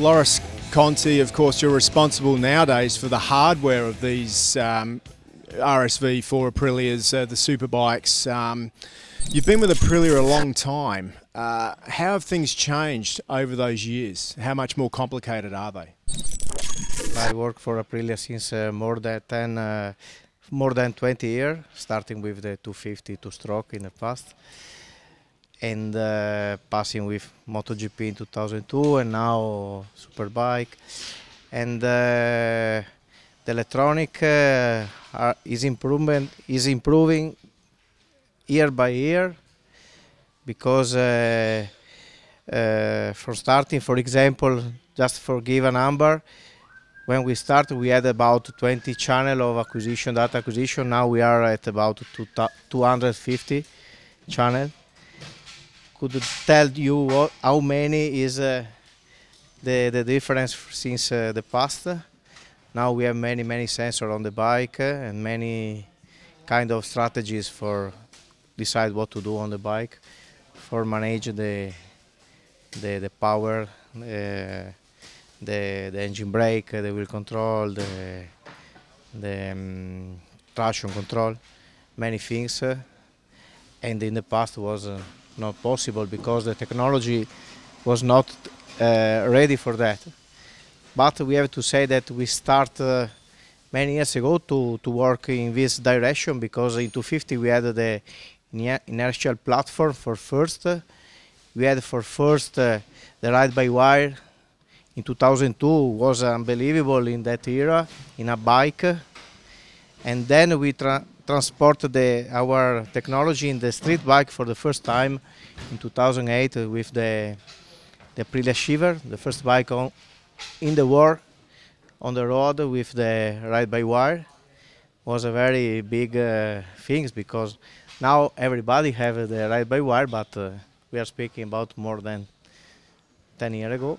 Loris Conti, of course, you're responsible nowadays for the hardware of these um, RSV 4 Aprilias, uh, the superbikes. Um, you've been with Aprilia a long time. Uh, how have things changed over those years? How much more complicated are they? I work for Aprilia since uh, more than 10, uh, more than 20 years, starting with the 250 two-stroke in the past and uh, passing with MotoGP in 2002 and now Superbike. And uh, the electronic uh, are, is improvement is improving year by year because uh, uh, for starting, for example, just for give a number, when we started we had about 20 channel of acquisition, data acquisition. Now we are at about 250 channel could tell you how many is uh, the, the difference since uh, the past. Now we have many, many sensors on the bike uh, and many kind of strategies for decide what to do on the bike, for manage the, the, the power, uh, the, the engine brake, the wheel control, the, the um, traction control, many things. and in the past was uh, not possible because the technology was not uh, ready for that. But we have to say that we start uh, many years ago to, to work in this direction because in 250 we had the inertial platform for first. We had for first uh, the ride-by-wire in 2002 was unbelievable in that era in a bike. And then we transport the, our technology in the street bike for the first time in 2008 with the, the Aprilia Shiver, the first bike on, in the world on the road with the ride-by-wire. was a very big uh, thing because now everybody have the ride-by-wire, but uh, we are speaking about more than 10 years ago.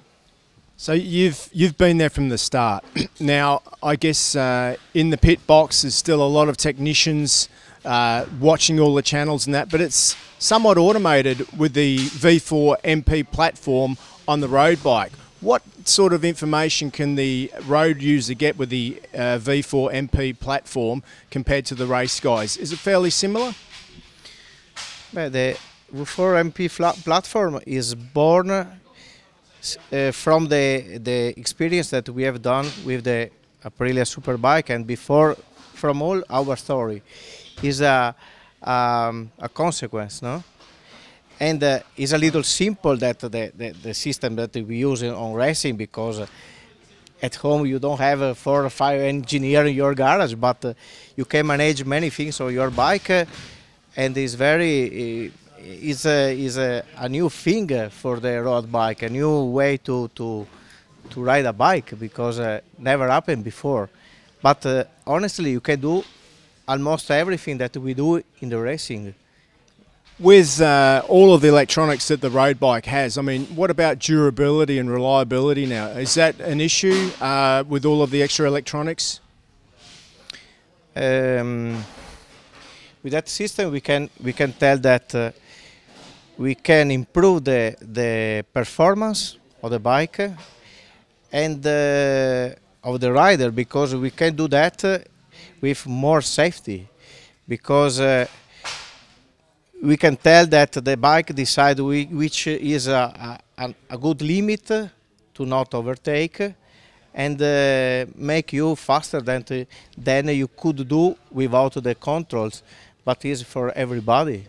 So you've you've been there from the start. now I guess uh, in the pit box there's still a lot of technicians uh, watching all the channels and that, but it's somewhat automated with the V4 MP platform on the road bike. What sort of information can the road user get with the uh, V4 MP platform compared to the race guys? Is it fairly similar? Well, the V4 MP platform is born uh, from the the experience that we have done with the Aprilia Superbike and before from all our story is a um, a consequence, no? And uh, it's a little simple that the, the, the system that we use on racing because uh, at home you don't have a four or five engineer in your garage, but uh, you can manage many things on your bike, uh, and it's very is a is a, a new thing for the road bike, a new way to to to ride a bike because uh, never happened before. But uh, honestly, you can do almost everything that we do in the racing. With uh, all of the electronics that the road bike has, I mean, what about durability and reliability now? Is that an issue uh, with all of the extra electronics? Um, with that system, we can we can tell that uh, we can improve the, the performance of the bike and uh, of the rider because we can do that with more safety because uh, we can tell that the bike decide we, which is a, a, a, good limit to not overtake and uh, make you faster than, to, than you could do without the controls but is for everybody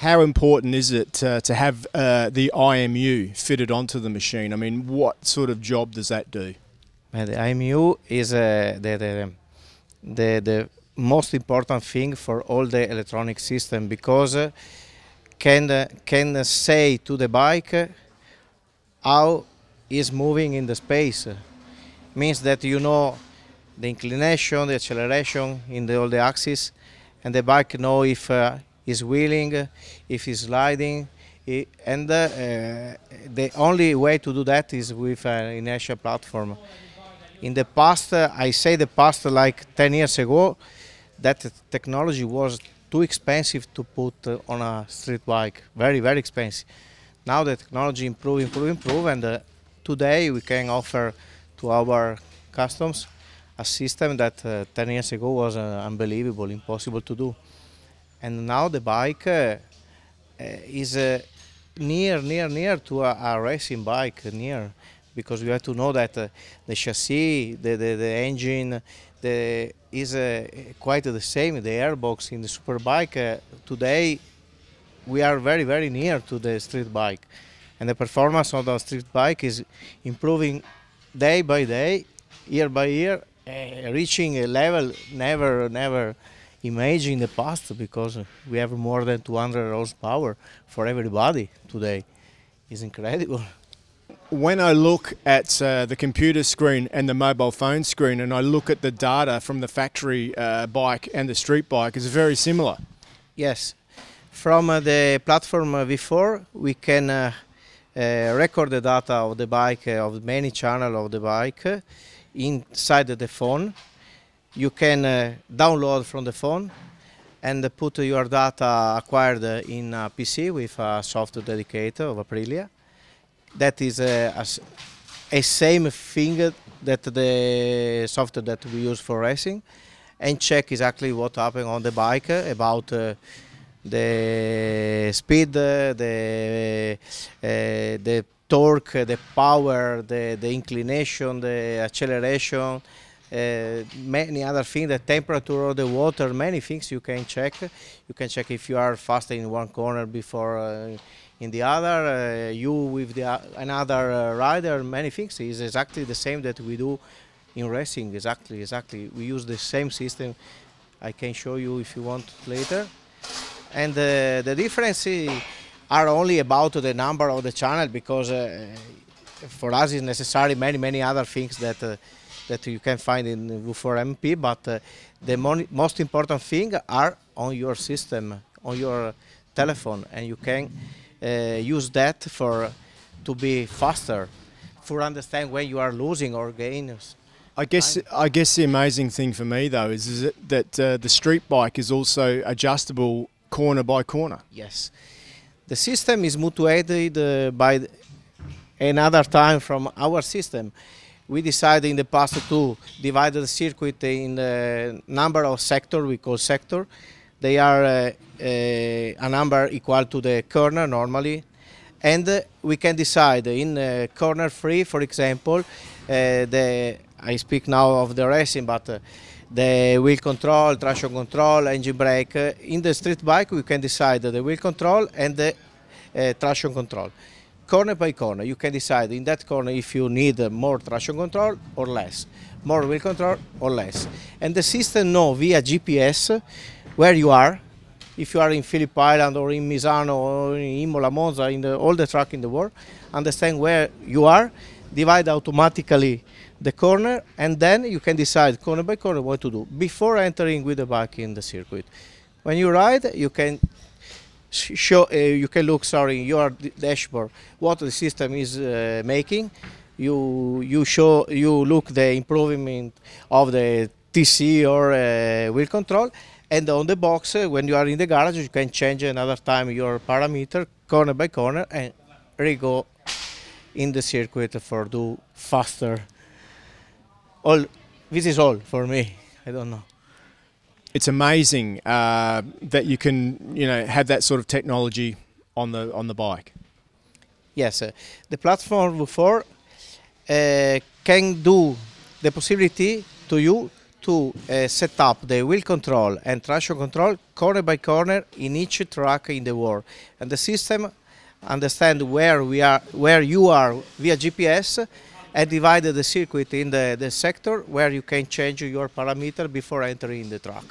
how important is it uh, to have uh, the IMU fitted onto the machine? I mean, what sort of job does that do? the IMU is uh, the, the, um, the, the, most important thing for all the electronic system because uh, can uh, can say to the bike uh, how is moving in the space. Means that you know the inclination, the acceleration in the, all the axes, and the bike know if is wheeling, if he's sliding. and uh, the only way to do that is with an inertia platform. In the past, uh, I say the past like 10 years ago, that technology was too expensive to put uh, on a street bike. Very, very expensive. Now the technology improve, improve, improve, and today we can offer to our customers a system that uh, 10 years ago was uh, unbelievable, impossible to do and now the bike uh, uh, is uh, near, near, near to a, a, racing bike, near, because you have to know that the chassis, the, the, the engine, the, is quite the same. The airbox in the superbike uh, today, we are very, very near to the street bike, and the performance of the street bike is improving day by day, year by year, uh, reaching a level never, never image in the past because we have more than 200 horsepower for everybody today. It's incredible. When I look at uh, the computer screen and the mobile phone screen and I look at the data from the factory uh, bike and the street bike, it's very similar. Yes. From uh, the platform uh, before, we can uh, uh, record the data of the bike, of many channels of the bike inside the phone you can uh, download from the phone and put your data acquired in a PC with a software dedicated of Aprilia. That is a, uh, a, a same thing that the software that we use for racing and check exactly what happened on the bike about uh, the speed, uh, the, uh, the torque, the power, the, the inclination, the acceleration, uh, many other things, the temperature of the water, many things you can check. You can check if you are faster in one corner before uh, in the other, uh, you with the, uh, another uh, rider, many things. is exactly the same that we do in racing, exactly, exactly. We use the same system. I can show you if you want later. And uh, the difference are only about the number of the channel because for us it's necessary many, many other things that that you can find in VU4MP, but uh, the most important thing are on your system, on your telephone, and you can uh, use that for to be faster, for understand when you are losing or gaining. I guess I guess the amazing thing for me though is, is that uh, the street bike is also adjustable corner by corner. Yes, the system is mutuated uh, by another time from our system we decided in the past to divide the circuit in a number of sector we call sector. They are uh, uh a number equal to the corner normally, and uh, we can decide in uh, corner three, for example, the I speak now of the racing, but the wheel control, traction control, engine brake. in the street bike, we can decide the wheel control and the traction control corner by corner, you can decide in that corner if you need more traction control or less, more wheel control or less. And the system knows via GPS where you are, if you are in Phillip Island or in Misano or in Imola Monza, in the, all the track in the world, understand where you are, divide automatically the corner, and then you can decide corner by corner what to do before entering with the bike in the circuit. When you ride, you can show uh, you can look sorry your dashboard what the system is uh, making you you show you look the improvement of the tc or uh, wheel control and on the box uh, when you are in the garage you can change another time your parameter corner by corner and re-go in the circuit for do faster all this is all for me i don't know it's amazing uh, that you can you know have that sort of technology on the on the bike. Yes, uh, the platform before uh, can do the possibility to you to uh, set up the wheel control and traction control corner by corner in each track in the world, and the system understand where we are, where you are via GPS I divided the circuit in the, the sector where you can change your parameter before entering the truck.